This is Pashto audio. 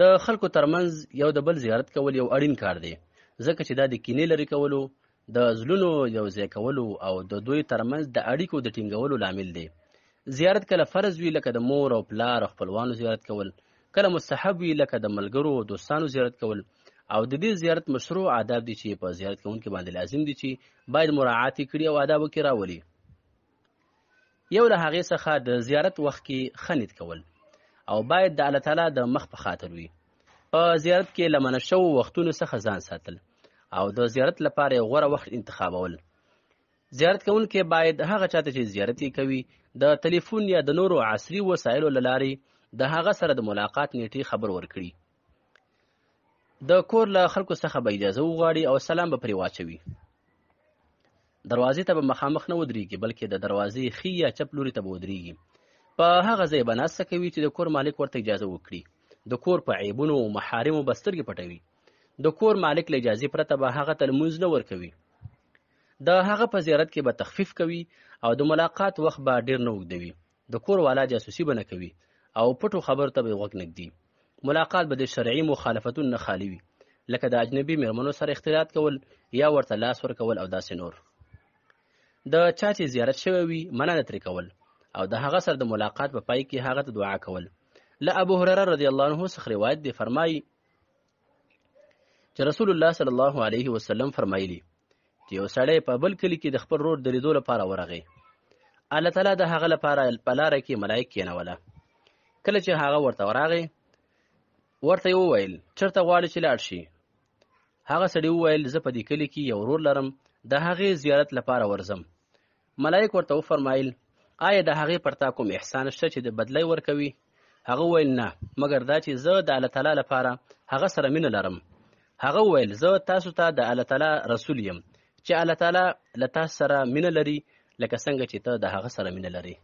د خلکو ترمنځ یو د بل زیارت کول یو اړین کار دی ځکه چې دا د کینې لري کولو د زلونو یو ځای کولو او د دوی ترمنځ د اړیکو د ټینګولو لامل دی زیارت کله فرض وي لکه د مور او پلار او خپلوانو زیارت کول کله مستحب وي لکه د ملګرو او دوستانو زیارت کول او د دې زیارت مشروع آداب دي چې په زیارت کوونکي باندې لازم دي چې باید مراعات کړي او آداب کې راولي یو له هغې څخه د زیارت وخت کې خنید کول او باید د الله تعالی د مخ په خاطر وي په زیارت کې له منع شوو وختونو څخه ځان ساتل او د زیارت لپاره غوره وخت انتخابول زیارت کوونکی باید هغه چاته چې زیارت یې کوي د تلیفون یا د نورو عصري وسایلو له لارې د هغه سره د ملاقات نیټې خبر ورکړي د کور له خلکو څخه به اجازه وغواړي او سلام به پرې واچوي دروازې ته به مخامخ نه ودرېږي بلکې د دروازې ښي یا چپ لوري ته به ودرېږي په هغه ځای به ناسته کوي چې د کور مالک ورته اجازه وکړي د کور په عیبونو او محارمو به سترګې پټوي د کور مالک له اجازې پرته به هغه ته لمونځ نه ورکوي د هغه په زیارت کې به تخفیف کوي او د ملاقات وخت به ډیر نه اوږدوي د کور والا جاسوسي به نه کوي او پټو خبرو ته به غوږ نږدي ملاقات به د شرعي مخالفتونو نه خالي وي لکه د اجنبي میرمنو سره اختلاط کول یا ورته لاس ورکول او داسې نور د دا چا چې زیارت شوی وي منع نه ترې کول او د هغه سره د ملاقات په پا پای کې هغه ته دعا کول له ابو هرره رضی الله عنه څخه روایت دی فرمایي چې رسول الله صلی الله علیه وسلم فرمایلی چې یو سړی په بل کلی کې د خپل رور د لیدو لپاره ورغی الله تعالی د هغه لپاره په لاره کې ملایک کینوله کله چې هغه ورته ورغی ورته یې وویل چېرته غواړي چې لاړ شي هغه سړي وویل زه په دې کلي کې یو ورور لرم د هغې زیارت لپاره ورځم ملایک ورته وفرمایل آیا د هغې پر تا کوم احسان شته چې د بدلی ورکوي هغه وویل نه مګر دا چې زه د الله تعالی لپاره هغه سره مینه لرم هغه وویل زه تاسو ته تا د الله تعالی رسول یم چې الله تعالی له تاسو سره مینه لري لکه څنګه چې ته د هغه سره مینه لري